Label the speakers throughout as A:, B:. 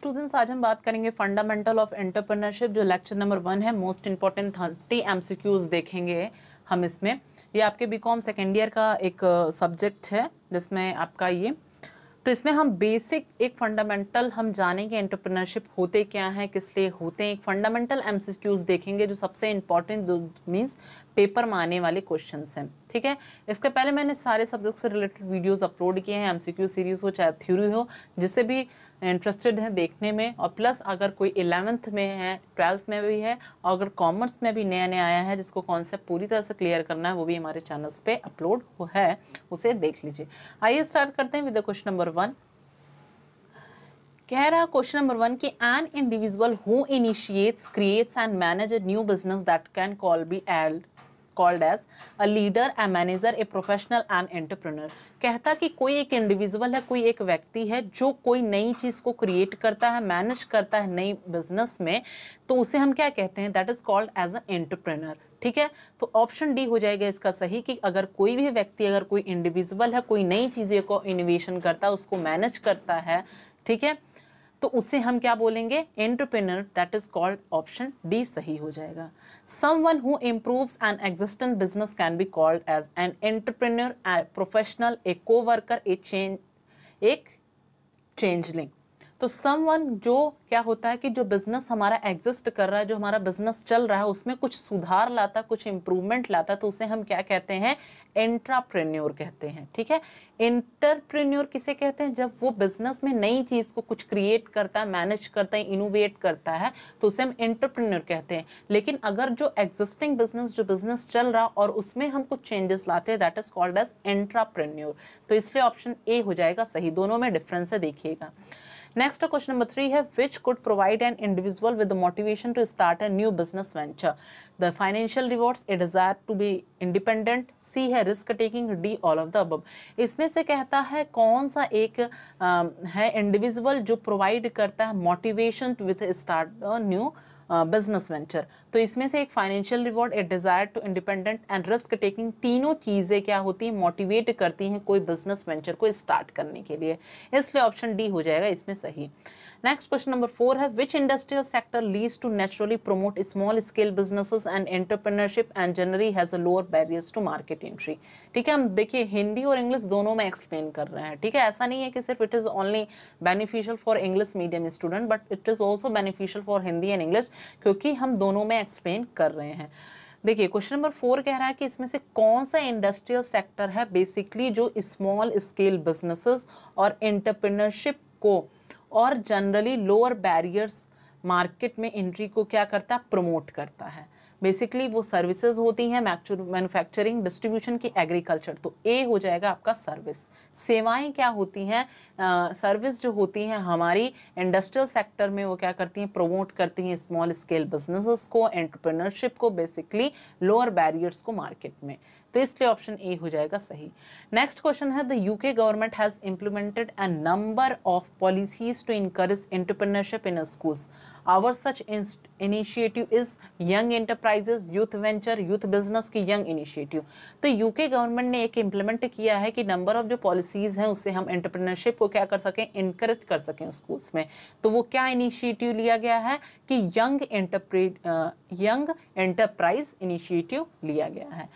A: Students आज हम बात करेंगे फंडामेंटल ऑफ एंटरप्रेन्योरशिप जो लेक्चर नंबर वन है मोस्ट इंपॉर्टेंट थर्टी एमसीक्यूज देखेंगे हम इसमें ये आपके बीकॉम सेकेंड ईयर का एक सब्जेक्ट uh, है जिसमें आपका ये तो इसमें हम बेसिक एक फंडामेंटल हम जानेंगे एंटरप्रेन्योरशिप होते क्या हैं किस लिए होते हैं एक फंडामेंटल एम देखेंगे जो सबसे इंपॉर्टेंट मीन्स पेपर में आने वाले क्वेश्चन हैं ठीक है इसके पहले मैंने सारे सब्जेक्ट से रिलेटेड वीडियोस अपलोड किए हैं एमसीक्यू सीरीज़ हो चाहे थ्योरी हो जिससे भी इंटरेस्टेड है देखने में और प्लस अगर कोई इलेवंथ में है ट्वेल्थ में भी है और अगर कॉमर्स में भी नया नया आया है जिसको कॉन्सेप्ट पूरी तरह से क्लियर करना है वो भी हमारे चैनल्स पर अपलोड है उसे देख लीजिए आइए स्टार्ट करते हैं विद क्वेश्चन नंबर वन कह रहा क्वेश्चन नंबर वन कि an individual who initiates creates and manage a new business that can call be called called as a leader a manager a professional and entrepreneur कहता कि कोई एक individual है कोई एक व्यक्ति है जो कोई नई चीज़ को क्रिएट करता है मैनेज करता है नई बिजनेस में तो उसे हम क्या कहते हैं that is called as a entrepreneur ठीक है तो ऑप्शन डी हो जाएगा इसका सही कि अगर कोई भी व्यक्ति अगर कोई इंडिविजुअल है कोई नई चीज़ें को इनोवेशन करता है उसको मैनेज करता है ठीक है तो उसे हम क्या बोलेंगे entrepreneur that is called option D सही हो जाएगा someone who improves an existent business can be called as an a professional a coworker A change एक चेंजलिंग तो समवन जो क्या होता है कि जो बिजनेस हमारा एग्जिस्ट कर रहा है जो हमारा बिजनेस चल रहा है उसमें कुछ सुधार लाता कुछ इम्प्रूवमेंट लाता तो उसे हम क्या कहते हैं एंट्राप्रेन्योर कहते हैं ठीक है इंटरप्रेन्योर किसे कहते हैं जब वो बिजनेस में नई चीज़ को कुछ क्रिएट करता है मैनेज करता है इनोवेट करता है तो उसे हम इंटरप्रेन्योर कहते हैं लेकिन अगर जो एग्जिस्टिंग बिजनेस जो बिजनेस चल रहा और उसमें हम कुछ चेंजेस लाते हैं that is called as intrapreneur तो इसलिए ऑप्शन ए हो जाएगा सही दोनों में डिफरेंस है देखिएगा नेक्स्ट क्वेश्चन नंबर थ्री है which could provide an individual with motivation to start a new business venture the financial rewards a desire to be independent C है risk taking D all of the above इसमें से कहता है कौन सा एक आ, है इंडिविजुअल जो प्रोवाइड करता है motivation with start new business venture तो इसमें से एक financial reward a desire to independent and risk taking तीनों चीज़ें क्या होती हैं मोटिवेट करती हैं कोई बिजनेस वेंचर को स्टार्ट करने के लिए इसलिए ऑप्शन डी हो जाएगा इसमें सही नेक्स्ट क्वेश्चन नंबर फोर है which industrial sector leads to naturally promote small scale businesses and entrepreneurship and generally has a lower barriers to market entry ठीक है हम देखिए हिंदी और इंग्लिश दोनों में एक्सप्लेन कर रहे हैं ठीक है ऐसा नहीं है कि सिर्फ it is only beneficial for English medium student but it is also beneficial for Hindi and English क्योंकि हम दोनों में एक्सप्लेन कर रहे हैं देखिए क्वेश्चन नंबर फोर कह रहा है कि इसमें से कौन सा इंडस्ट्रियल सेक्टर है बेसिकली जो स्मॉल स्केल बिजनेसेस और एंटरप्रेन्योरशिप को और जनरली लोअर बैरियर्स मार्केट में एंट्री को क्या करता है प्रमोट करता है बेसिकली वो सर्विसेज होती हैं मैनुफैक्चरिंग डिस्ट्रीब्यूशन की एग्रीकल्चर तो ए हो जाएगा आपका सर्विस सेवाएं क्या होती हैं सर्विस जो होती हैं हमारी इंडस्ट्रियल सेक्टर में वो क्या करती हैं प्रोमोट करती हैं स्मॉल स्केल बिजनेसेस को एंटरप्रेन्योरशिप को बेसिकली लोअर बैरियर्स को मार्केट में तो इसलिए ऑप्शन ए हो जाएगा सही नेक्स्ट क्वेश्चन है the UK government has implemented a number of policies to encourage entrepreneurship in schools our such initiative is young enterprise enterprises youth venture youth business की young initiative तो UK government ने एक implement किया है कि number of जो policies हैं उससे हम एंटरप्रेनरशिप को क्या कर सकें इनक्रेज कर सकें स्कूल्स में तो वो क्या इनिशिएटिव लिया गया है कि young enterprise young enterprise initiative लिया गया है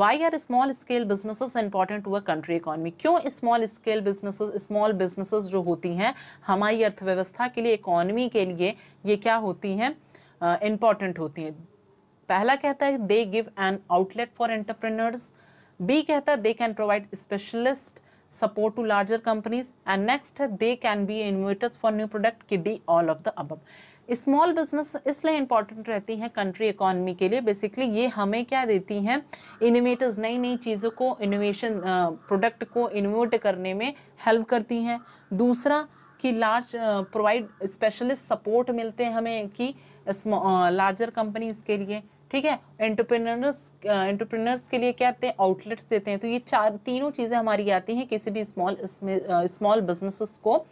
A: why are small scale businesses important to a country economy क्यों small scale businesses small businesses जो होती हैं हमारी अर्थव्यवस्था के लिए इकॉनमी के लिए ये क्या होती हैं इम्पॉर्टेंट uh, होती हैं पहला कहता है they give an outlet for entrepreneurs B कहता है they can provide specialist support to larger companies and next है they can be innovators for new product की D all of the above small business इसलिए important रहती हैं country economy के लिए basically ये हमें क्या देती हैं इनोवेटर्स नई नई चीज़ों को इनोवेशन प्रोडक्ट को इनोवेट करने में हेल्प करती हैं दूसरा कि लार्ज प्रोवाइड स्पेशलिस्ट सपोर्ट मिलते हैं हमें कि लार्जर कंपनीज के लिए ठीक है एंटरप्रेनर्स एंटरप्रेनर्स के लिए क्या देते हैं आउटलेट्स देते हैं तो ये चार तीनों चीज़ें हमारी आती हैं किसी भी स्मॉल स्मॉल बिजनेसेस को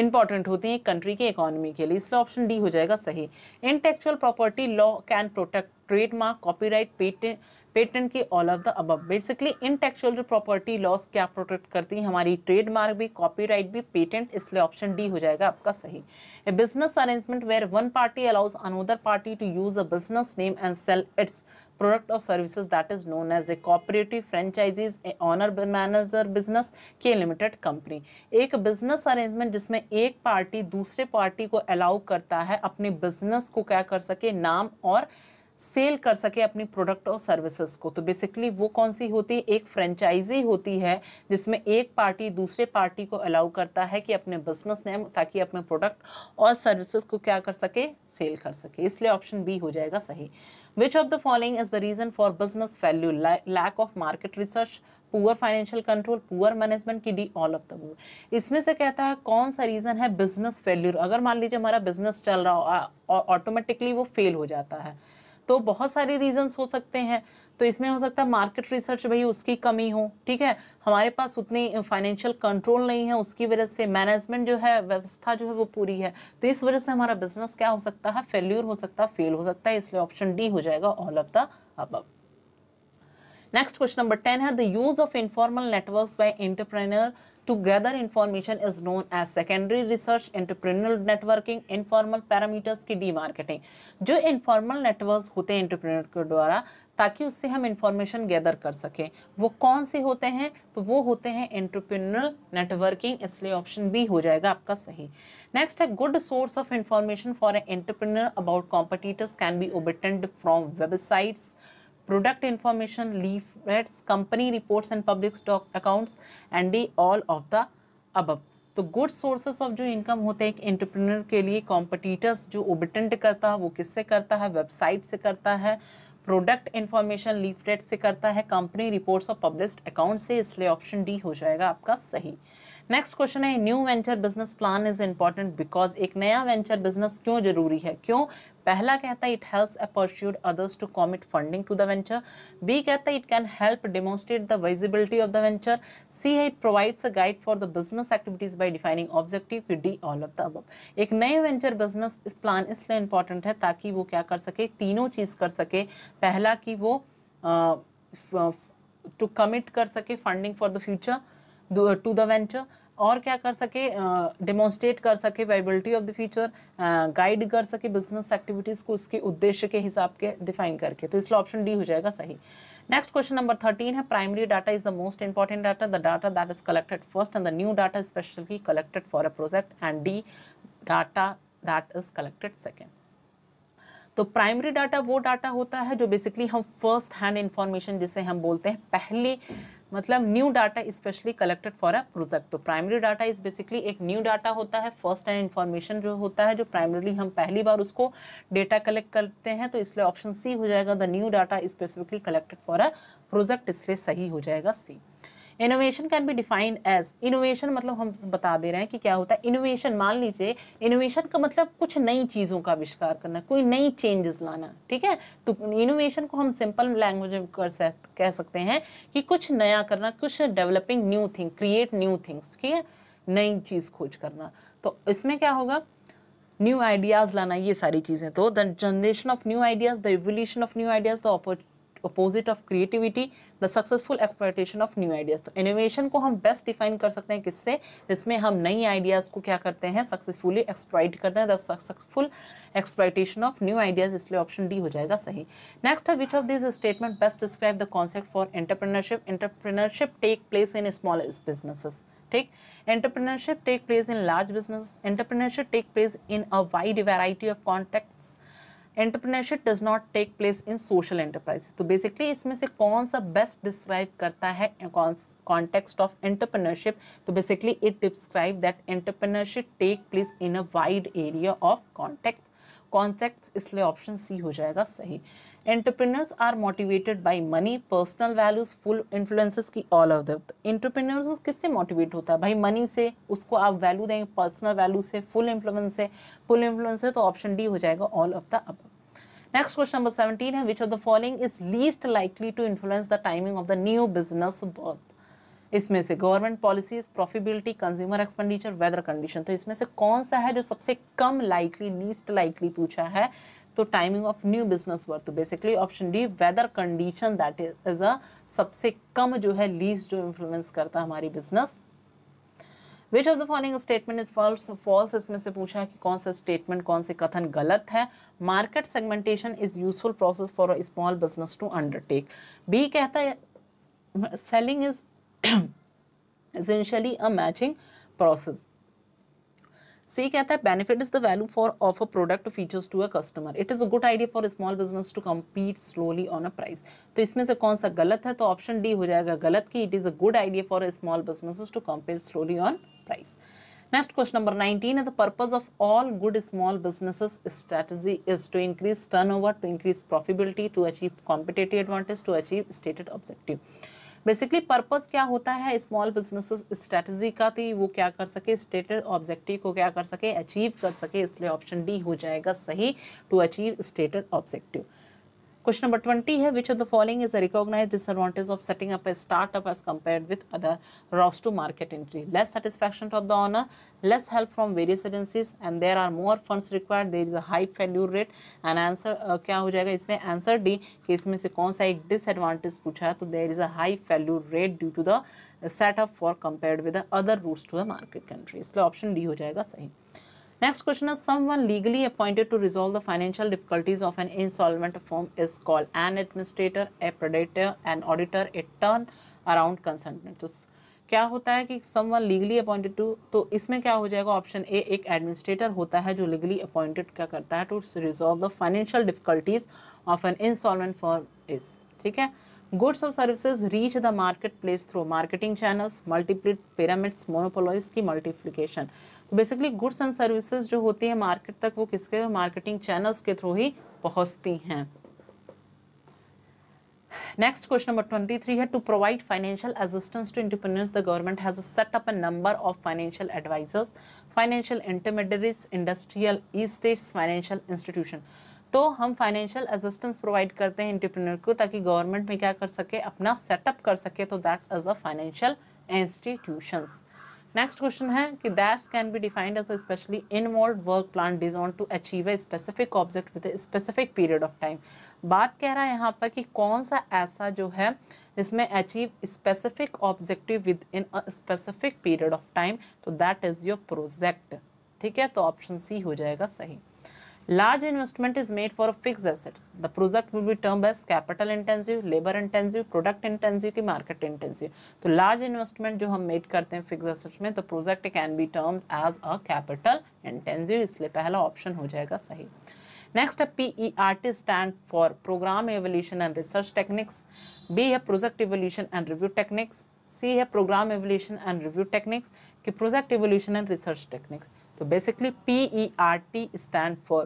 A: इंपॉर्टेंट होते हैं कंट्री के इकोनॉमी के लिए इसलिए ऑप्शन डी हो जाएगा सही intellectual property law can protect trademark copyright patent patent की all of the above basically intellectual जो प्रॉपर्टी लॉस क्या प्रोटेक्ट करती है हमारी ट्रेडमार्क भी कॉपीराइट भी पेटेंट इसलिए ऑप्शन डी हो जाएगा आपका सही a business arrangement where one party allows another party to use a business name and sell its product और services that is known as a cooperative franchisees a owner manager business के limited company एक business arrangement जिसमें एक party दूसरे party को allow करता है अपने बिजनेस को क्या कर सके नाम और सेल कर सके अपनी प्रोडक्ट और सर्विसेज को तो बेसिकली वो कौन सी होती है एक फ्रेंचाइजी होती है जिसमें एक पार्टी दूसरे पार्टी को अलाउ करता है कि अपने बिजनेस नेम ताकि अपने प्रोडक्ट और सर्विसेज को क्या कर सके सेल कर सके इसलिए ऑप्शन बी हो जाएगा सही which of the following is the reason for business failure lack of market research poor financial control poor management की D all of the world इसमें से कहता है कौन सा रीज़न है बिजनेस फेल्यूर अगर मान लीजिए हमारा बिजनेस चल रहा हो ऑटोमेटिकली वो फेल हो जाता है तो बहुत सारे रीजंस हो सकते हैं तो इसमें हो सकता है मार्केट रिसर्च भाई उसकी कमी हो ठीक है हमारे पास उतनी फाइनेंशियल कंट्रोल नहीं है उसकी वजह से मैनेजमेंट जो है व्यवस्था जो है वो पूरी है तो इस वजह से हमारा बिजनेस क्या हो सकता है फेल्यूर हो सकता है फेल हो सकता है इसलिए ऑप्शन डी हो जाएगा ऑल ऑफ द अब नेक्स्ट क्वेश्चन नंबर टेन है the use of informal network by entrepreneur to gather information is known as secondary research, entrepreneurial networking, informal parameters की demarketing. जो informal networks होते हैं entrepreneur के द्वारा ताकि उससे हम इंफॉर्मेशन गैदर कर सकें वो कौन से होते हैं तो वो होते हैं एंटरप्रेन्योरल नेटवर्किंग इसलिए ऑप्शन बी हो जाएगा आपका सही नेक्स्ट है good source of information for entrepreneur about competitors can be obtained from websites product information leaflets company reports and public stock accounts and the all of the above तो good sources of जो income होते हैं एक entrepreneur के लिए competitors जो ओबिटेंट करता है वो किससे करता है वेबसाइट से करता है प्रोडक्ट इन्फॉर्मेशन लीफलेट से करता है कंपनी रिपोर्ट्स और पब्लिस्ड अकाउंट से इसलिए ऑप्शन डी हो जाएगा आपका सही नेक्स्ट क्वेश्चन है new venture business plan is important because एक नया वेंचर बिजनेस क्यों जरूरी है क्यों पहला कहता है it helps a others to commit funding to the venture B कहता है it can help demonstrate the visibility of the venture C है it provides a guide for the business activities by defining objective फिर D all of the above एक नए venture business इस plan इसलिए important है ताकि वो क्या कर सके तीनों चीज़ कर सके पहला कि वो टू uh, कमिट कर सके funding for the future to the venture और क्या कर सके डेमोन्स्ट्रेट uh, कर सके viability of the future guide कर सके बिजनेस एक्टिविटीज़ को उसके उद्देश्य के हिसाब के डिफाइन करके तो इसलिए ऑप्शन डी हो जाएगा सही नेक्स्ट क्वेश्चन नंबर थर्टीन है primary data is the most important data the data that is collected first and the new data specially collected for a project and D data that is collected second तो primary data वो data होता है जो basically हम first hand information जिसे हम बोलते हैं पहली मतलब new data specially collected for a project तो प्राइमरी डाटा इज बेसिकली एक न्यू डाटा होता है फर्स्ट एंड इन्फॉर्मेशन जो होता है जो प्राइमरीली हम पहली बार उसको डेटा कलेक्ट करते हैं तो इसलिए ऑप्शन सी हो जाएगा the new data specifically collected for a project इसलिए सही हो जाएगा C innovation can be defined as innovation मतलब हम बता दे रहे हैं कि क्या होता है इनोवेशन मान लीजिए इनोवेशन का मतलब कुछ नई चीज़ों का आविष्कार करना कोई नई चेंजेस लाना ठीक है तो इनोवेशन को हम सिंपल लैंग्वेज में कर कह सकते हैं कि कुछ नया करना कुछ developing new thing create new things ठीक है नई चीज़ खोज करना तो इसमें क्या होगा न्यू आइडियाज़ लाना ये सारी चीज़ें तो the generation of new ideas the evolution of new ideas the opposite of creativity the successful exploitation of new ideas तो इनोवेशन को हम बेस्ट डिफाइन कर सकते हैं किससे जिसमें हम नई आइडियाज़ को क्या करते हैं सक्सेसफुली एक्सप्लाइट करते हैं the successful exploitation of new ideas इसलिए ऑप्शन डी हो जाएगा सही नेक्स्ट है which of this statement best describe the concept for entrepreneurship entrepreneurship take place in small businesses ठीक entrepreneurship take place in large business entrepreneurship take place in a wide variety of contacts entrepreneurship does not take place in social enterprise तो basically इसमें से कौन सा best describe करता है context of entrepreneurship तो basically it describe that entrepreneurship take place in a wide area of contact contact इसलिए option C हो जाएगा सही entrepreneurs are motivated by money personal values full influences की ऑल ऑफ दैट एंटरप्रेन्योर्स किससे motivate होता है भाई मनी से उसको आप वैल्यू देंगे पर्सनल वैल्यू से फुल इन्फ्लुएंस से फुल इन्फ्लुएंस है तो ऑप्शन डी हो जाएगा ऑल ऑफ द अब नेक्स्ट क्वेश्चन नंबर सेवेंटीन है which of the following is least likely to influence the timing of the new business birth इसमें से government policies profitability consumer expenditure weather condition तो इसमें से कौन सा है जो सबसे कम लाइकली लीस्ट लाइकली पूछा है तो timing of new business work तो basically option D weather condition that is a सबसे कम जो है लीस्ट जो इन्फ्लुएंस करता है हमारी business which of the following statement is false false इसमें से पूछा है कि कौन सा स्टेटमेंट कौन से कथन गलत है market segmentation is useful process for a small business to undertake B कहता है selling is essentially a matching process. C कहता है benefit is the value for of a product or features to a customer. It is a good idea for a small business to compete slowly on a price. तो इसमें से कौन सा गलत है तो option D हो जाएगा गलत कि it is a good idea for a small businesses to compete slowly on price. Next question number 19 Is the purpose of all good small businesses strategy is to increase turnover, to increase profitability, to achieve competitive advantage, to achieve stated objective. Basically purpose क्या होता है small business strategy का थी तो वो क्या कर सके स्टेटेड ऑब्जेक्टिव को क्या कर सके अचीव कर सके इसलिए ऑप्शन डी हो जाएगा सही to achieve stated objective question number twenty है which of the following is a recognise disadvantage of setting up a startup as compare with other routes to market entry less satisfaction of the owner less help from various agencies and there are more funds required there is a high rate and answer क्या हो जाएगा इसमें answer D कि इसमें से कौन सा एक डिसएडवांटेज पूछा है तो there is a high rate due to the setup for compare with other routes to the market country इसलिए ऑप्शन डी हो जाएगा सही नेक्स्ट क्वेश्चन है some one legally appointed to the the financial difficulties of an instalment form is call an administrator a predator an auditor a turn around consultant क्या होता है कि some one legally appointed to तो इसमें क्या हो जाएगा ऑप्शन ए एक एडमिनिस्ट्रेटर होता है जो लीगली अपॉइंटेड क्या करता है to resolve the financial difficulties of an instalment form is ठीक है गुड्स और services reach the market place through marketing channels multiple pyramids monopolise की multiplication basically goods and services जो होती है मार्केट तक वो किसके मार्केटिंग चैनल्स के थ्रू ही पहुंचती हैं next question number twenty three है to provide financial assistance to entrepreneurs the government has set up a number of financial advisers financial intermediaries industrial estates financial institution तो हम financial assistance provide करते हैं entrepreneur को ताकि government में क्या कर सके अपना सेटअप कर सके तो that is a financial institutions next question है कि that's can be defined as specially involve work plan designed to achieve a specific object with a specific period of time बात कह रहा है यहाँ पर कि कौन सा ऐसा जो है जिसमें achieve specific objective within a specific period of time तो दैट इज़ योर प्रोजेक्ट ठीक है तो ऑप्शन सी हो जाएगा सही Large investment is made for fixed assets. The project will be termed as capital intensive, labor intensive, product intensive की market intensive. तो large investment जो हम made करते हैं fixed assets में तो project can be termed as a capital intensive. इसलिए पहला option हो जाएगा सही नेक्स्ट है P E R T stand for programme evolution and research techniques B है project evolution and review techniques C है programme evolution and review techniques की project evolution and research techniques तो basically P E R T stand for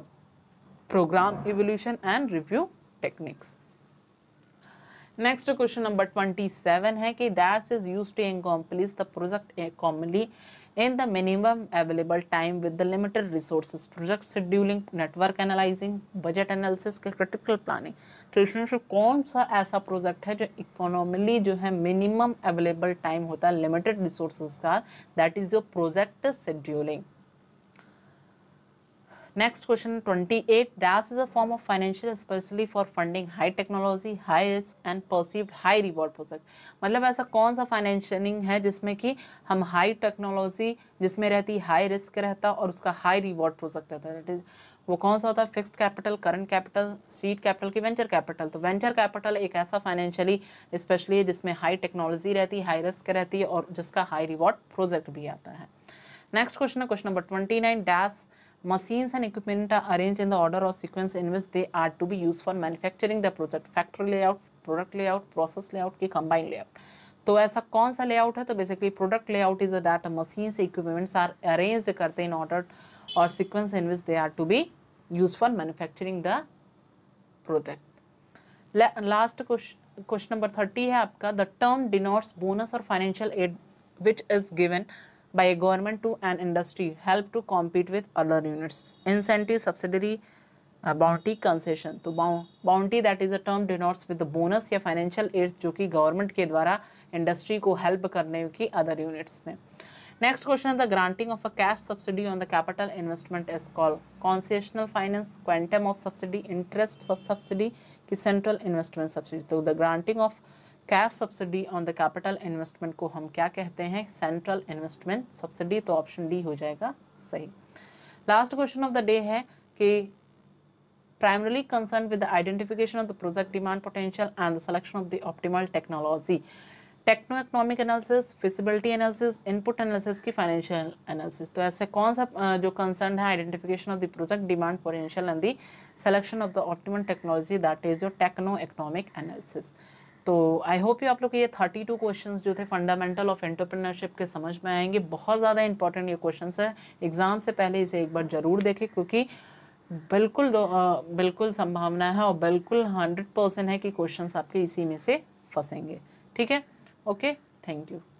A: programme evolution and review techniques next question number twenty seven है कि that's is use to accomplish the project commonly in the minimum available time with the limited resource project scheduling network analysing budget analysis के critical planning तो इसमें से कौन सा ऐसा project है जो इकोनॉमिकली जो है मिनिमम अवेलेबल टाइम होता है लिमिटेड रिसोर्सेज का that is your project scheduling Next question 28. DAS is a form of financial especially for funding high technology, high risk and perceived high reward project. मतलब ऐसा कौन सा फाइनेंशियलिंग है जिसमें कि हम हाई टेक्नोलॉजी जिसमें रहती हाई रिस्क रहता और उसका हाई रिवॉर्ड प्रोजेक्ट रहता है वो कौन सा होता है fixed capital current capital seed capital की वेंचर कैपिटल तो वेंचर कैपिटल एक ऐसा फाइनेंशियली स्पेशली है जिसमें हाई टेक्नोलॉजी रहती है हाई रिस्क रहती है और जिसका हाई रिवॉर्ड प्रोजेक्ट भी आता है नेक्स्ट क्वेश्चन है क्वेश्चन नंबर ट्वेंटी नाइन डैस machines and equipment are arranged in the order or sequence in which they are to be used for manufacturing the project factory layout product layout process layout की combined layout तो ऐसा कौन सा layout है तो basically product layout is that machines equipments are arranged करते in order और sequence in which they are to be use for manufacturing the product last question question number thirty है आपका द टर्म डिनोट्स बोनस और financial aid which is given by a government to an industry help to compete with other units. Incentive, subsidy, uh, bounty, concession. तो bounty that is a term denotes with the bonus या financial aid jo ki government ke dwara industry ko help karne ki other units mein Next question is the granting of a cash subsidy on the capital investment is called concessional finance, quantum of subsidy, interest subsidy, ki central investment subsidy. So the granting of cash subsidy on the capital investment को हम क्या कहते हैं central investment subsidy तो option D हो जाएगा सही last question of the day है कि primarily concerned with the identification of the project demand potential and the selection of the optimal technology technoeconomic analysis feasibility analysis input analysis की financial analysis तो ऐसे कौन सा जो कंसर्न है identification of the project demand potential and the selection of the optimal technology that is your techno economic analysis तो I hope you आप लोग ये 32 क्वेश्चंस जो थे फंडामेंटल ऑफ एंटरप्रेन्योरशिप के समझ में आएंगे बहुत ज़्यादा इंपॉर्टेंट ये क्वेश्चंस है एग्ज़ाम से पहले इसे एक बार ज़रूर देखें क्योंकि बिल्कुल दो आ, बिल्कुल संभावना है और बिल्कुल हंड्रेड परसेंट है कि क्वेश्चन आपके इसी में से फंसेंगे ठीक है ओके थैंक यू